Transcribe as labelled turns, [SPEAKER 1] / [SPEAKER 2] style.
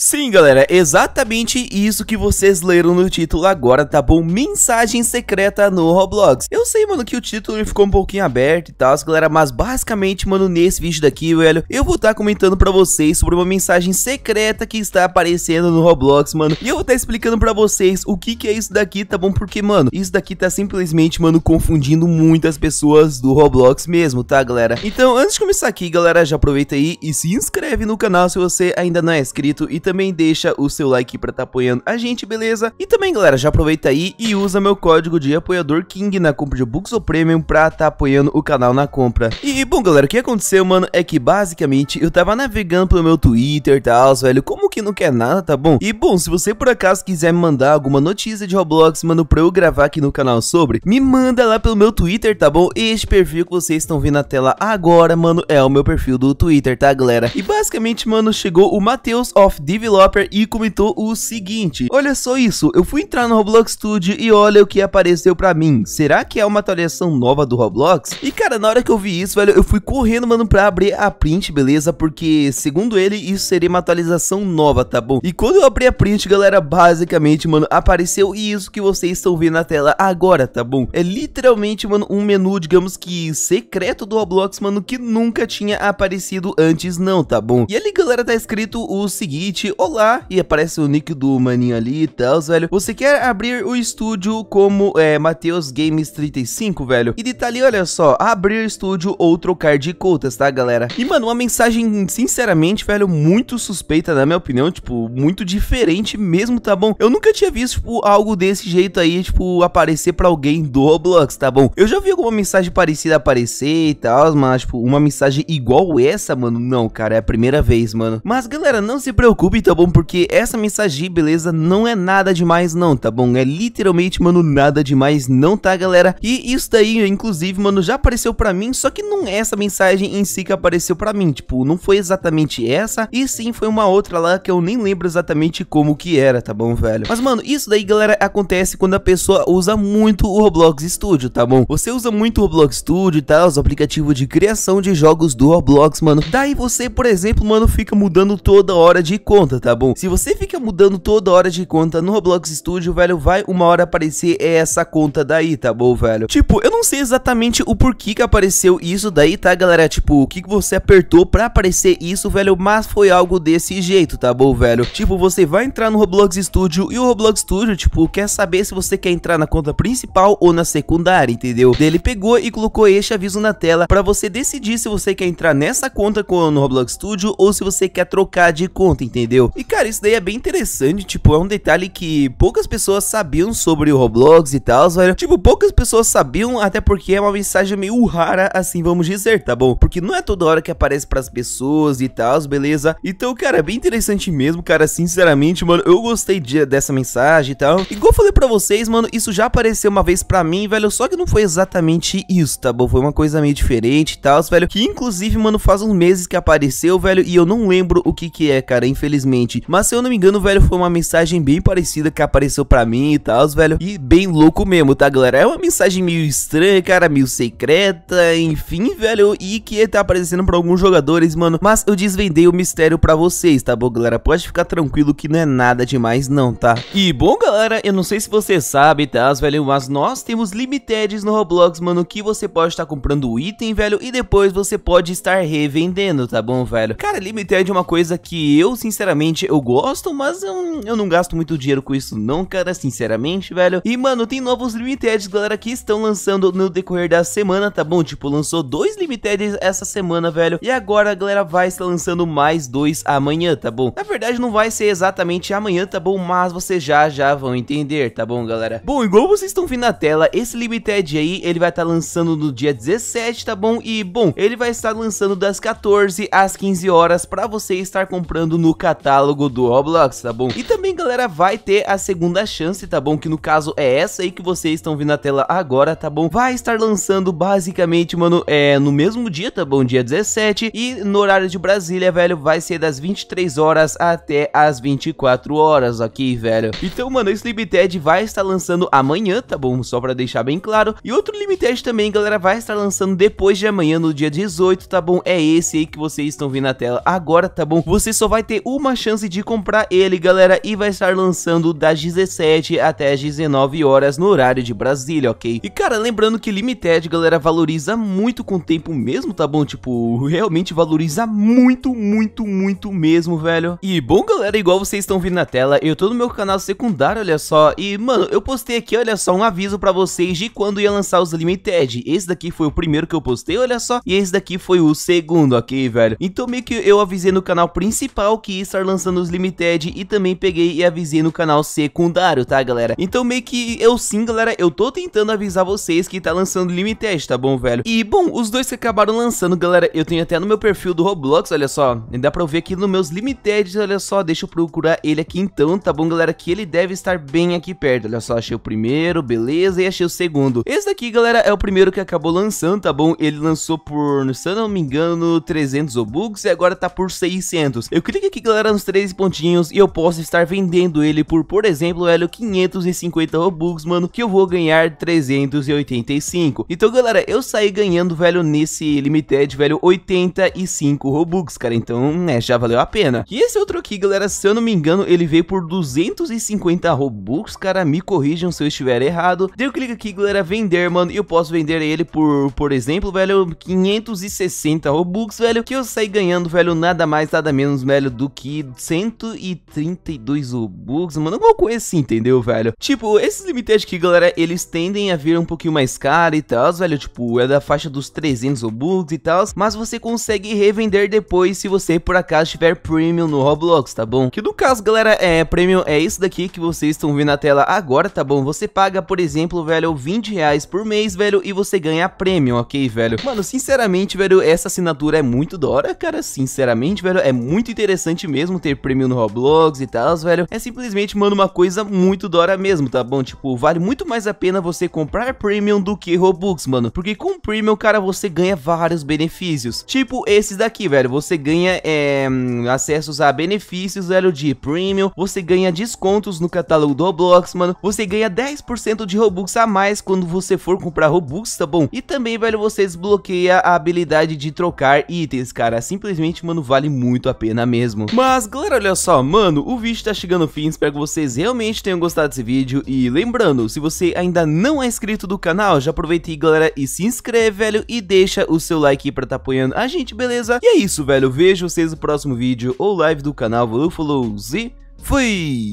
[SPEAKER 1] Sim, galera, exatamente isso que vocês leram no título agora, tá bom? Mensagem secreta no Roblox. Eu sei, mano, que o título ficou um pouquinho aberto e tal, galera, mas basicamente, mano, nesse vídeo daqui, velho, eu vou estar tá comentando pra vocês sobre uma mensagem secreta que está aparecendo no Roblox, mano. E eu vou estar tá explicando pra vocês o que que é isso daqui, tá bom? Porque, mano, isso daqui tá simplesmente, mano, confundindo muitas pessoas do Roblox mesmo, tá, galera? Então, antes de começar aqui, galera, já aproveita aí e se inscreve no canal se você ainda não é inscrito e também deixa o seu like pra estar tá apoiando a gente, beleza? E também, galera, já aproveita aí e usa meu código de apoiador KING na compra de Books ou Premium pra estar tá apoiando o canal na compra. E, bom, galera, o que aconteceu, mano, é que basicamente eu tava navegando pelo meu Twitter e tal, velho, como que não quer nada, tá bom? E, bom, se você por acaso quiser me mandar alguma notícia de Roblox, mano, pra eu gravar aqui no canal sobre, me manda lá pelo meu Twitter, tá bom? Este perfil que vocês estão vendo na tela agora, mano, é o meu perfil do Twitter, tá, galera? E, basicamente, mano, chegou o Matheus of the developer e comentou o seguinte, olha só isso, eu fui entrar no Roblox Studio e olha o que apareceu pra mim, será que é uma atualização nova do Roblox? E cara, na hora que eu vi isso, velho, eu fui correndo, mano, pra abrir a print, beleza? Porque, segundo ele, isso seria uma atualização nova, tá bom? E quando eu abri a print, galera, basicamente, mano, apareceu isso que vocês estão vendo na tela agora, tá bom? É literalmente, mano, um menu, digamos que secreto do Roblox, mano, que nunca tinha aparecido antes não, tá bom? E ali, galera, tá escrito o seguinte, olá e aparece o nick do maninho ali e tal, velho. Você quer abrir o estúdio como é, Mateus Games 35, velho? E ali, olha só, abrir estúdio ou trocar de contas, tá, galera? E, mano, uma mensagem, sinceramente, velho, muito suspeita, na minha opinião, tipo, muito diferente mesmo, tá bom? Eu nunca tinha visto, tipo, algo desse jeito aí, tipo, aparecer pra alguém do Roblox, tá bom? Eu já vi alguma mensagem parecida aparecer e tal, mas, tipo, uma mensagem igual essa, mano, não, cara, é a primeira vez, mano. Mas, galera, não se preocupe, YouTube, tá bom? Porque essa mensagem, beleza, não é nada demais não, tá bom? É literalmente, mano, nada demais não, tá, galera? E isso daí, inclusive, mano, já apareceu pra mim, só que não é essa mensagem em si que apareceu pra mim, tipo, não foi exatamente essa, e sim foi uma outra lá que eu nem lembro exatamente como que era, tá bom, velho? Mas, mano, isso daí, galera, acontece quando a pessoa usa muito o Roblox Studio, tá bom? Você usa muito o Roblox Studio e tá, tal, os aplicativos de criação de jogos do Roblox, mano. Daí você, por exemplo, mano, fica mudando toda hora de conta conta, tá bom? Se você fica mudando toda hora de conta no Roblox Studio, velho, vai uma hora aparecer essa conta daí, tá bom, velho? Tipo, eu não sei exatamente o porquê que apareceu isso daí, tá, galera? Tipo, o que que você apertou pra aparecer isso, velho, mas foi algo desse jeito, tá bom, velho? Tipo, você vai entrar no Roblox Studio e o Roblox Studio, tipo, quer saber se você quer entrar na conta principal ou na secundária, entendeu? Daí ele pegou e colocou este aviso na tela pra você decidir se você quer entrar nessa conta no Roblox Studio ou se você quer trocar de conta, entendeu? entendeu? E cara, isso daí é bem interessante, tipo, é um detalhe que poucas pessoas sabiam sobre o Roblox e tal, velho. Tipo, poucas pessoas sabiam, até porque é uma mensagem meio rara, assim, vamos dizer, tá bom? Porque não é toda hora que aparece pras pessoas e tal, beleza? Então, cara, é bem interessante mesmo, cara, sinceramente, mano, eu gostei de, dessa mensagem e tal. Igual eu falei pra vocês, mano, isso já apareceu uma vez pra mim, velho, só que não foi exatamente isso, tá bom? Foi uma coisa meio diferente e tal, velho, que inclusive, mano, faz uns meses que apareceu, velho, e eu não lembro o que que é, cara, infelizmente infelizmente. Mas se eu não me engano, velho, foi uma mensagem bem parecida que apareceu pra mim e tal, velho. E bem louco mesmo, tá, galera? É uma mensagem meio estranha, cara, meio secreta, enfim, velho. E que tá aparecendo pra alguns jogadores, mano. Mas eu desvendei o mistério pra vocês, tá bom, galera? Pode ficar tranquilo que não é nada demais não, tá? E bom, galera, eu não sei se você sabe, tá, velho, mas nós temos limiteds no Roblox, mano, que você pode estar tá comprando o item, velho, e depois você pode estar revendendo, tá bom, velho? Cara, limited é uma coisa que eu, sinceramente, sinceramente, eu gosto, mas eu, eu não gasto muito dinheiro com isso não, cara, sinceramente, velho. E, mano, tem novos Limited, galera, que estão lançando no decorrer da semana, tá bom? Tipo, lançou dois Limited essa semana, velho. E agora, galera, vai estar lançando mais dois amanhã, tá bom? Na verdade, não vai ser exatamente amanhã, tá bom? Mas vocês já, já vão entender, tá bom, galera? Bom, igual vocês estão vendo na tela, esse Limited aí, ele vai estar lançando no dia 17, tá bom? E, bom, ele vai estar lançando das 14 às 15 horas pra você estar comprando no 14 catálogo do Roblox, tá bom? E também, galera, vai ter a segunda chance, tá bom? Que no caso é essa aí que vocês estão vendo na tela agora, tá bom? Vai estar lançando basicamente, mano, é no mesmo dia, tá bom? Dia 17 e no horário de Brasília, velho, vai ser das 23 horas até as 24 horas, ok, velho? Então, mano, esse Limited vai estar lançando amanhã, tá bom? Só pra deixar bem claro. E outro Limited também, galera, vai estar lançando depois de amanhã, no dia 18, tá bom? É esse aí que vocês estão vendo na tela agora, tá bom? Você só vai ter uma uma chance de comprar ele, galera, e vai estar lançando das 17 até as 19 horas no horário de Brasília, ok? E cara, lembrando que Limited, galera, valoriza muito com o tempo mesmo, tá bom? Tipo, realmente valoriza muito, muito, muito mesmo, velho. E bom, galera, igual vocês estão vendo na tela, eu tô no meu canal secundário, olha só, e mano, eu postei aqui, olha só, um aviso pra vocês de quando ia lançar os Limited. Esse daqui foi o primeiro que eu postei, olha só, e esse daqui foi o segundo, ok, velho? Então meio que eu avisei no canal principal que isso estar lançando os Limited e também peguei e avisei no canal secundário, tá galera? Então meio que eu sim, galera, eu tô tentando avisar vocês que tá lançando Limited, tá bom, velho? E bom, os dois que acabaram lançando, galera, eu tenho até no meu perfil do Roblox, olha só, dá pra ver aqui nos meus Limited, olha só, deixa eu procurar ele aqui então, tá bom, galera, que ele deve estar bem aqui perto, olha só, achei o primeiro, beleza, e achei o segundo. Esse daqui, galera, é o primeiro que acabou lançando, tá bom? Ele lançou por, se eu não me engano, 300 obux e agora tá por 600. Eu clico aqui, galera, nos uns 13 pontinhos e eu posso estar vendendo ele por, por exemplo, velho, 550 Robux, mano, que eu vou ganhar 385. Então, galera, eu saí ganhando, velho, nesse Limited, velho, 85 Robux, cara. Então, né, já valeu a pena. E esse outro aqui, galera, se eu não me engano, ele veio por 250 Robux, cara. Me corrijam se eu estiver errado. Deu clique aqui, galera, vender, mano. E eu posso vender ele por, por exemplo, velho, 560 Robux, velho, que eu saí ganhando, velho, nada mais, nada menos, velho, do que e 132 Robux, mano, alguma coisa assim, entendeu, velho? Tipo, esses limited aqui, galera, eles tendem a vir um pouquinho mais caro e tal, velho, tipo, é da faixa dos 300 Robux e tal, mas você consegue revender depois se você, por acaso, tiver Premium no Roblox, tá bom? Que no caso, galera, é, Premium é isso daqui que vocês estão vendo na tela agora, tá bom? Você paga, por exemplo, velho, 20 reais por mês, velho, e você ganha Premium, ok, velho? Mano, sinceramente, velho, essa assinatura é muito da hora, cara, sinceramente, velho, é muito interessante mesmo mesmo ter prêmio no Roblox e tal, velho, é simplesmente, mano, uma coisa muito da hora mesmo, tá bom? Tipo, vale muito mais a pena você comprar Premium do que Robux, mano, porque com Premium, cara, você ganha vários benefícios, tipo esses daqui, velho, você ganha é, acessos a benefícios, velho, de Premium, você ganha descontos no catálogo do Roblox, mano, você ganha 10% de Robux a mais quando você for comprar Robux, tá bom? E também, velho, você desbloqueia a habilidade de trocar itens, cara, simplesmente, mano, vale muito a pena mesmo. Mano, mas galera, olha só, mano, o vídeo tá chegando ao fim, espero que vocês realmente tenham gostado desse vídeo e lembrando, se você ainda não é inscrito do canal, já aproveita aí galera e se inscreve, velho, e deixa o seu like pra tá apoiando a gente, beleza? E é isso, velho, vejo vocês no próximo vídeo ou live do canal, valeu, falou e fui!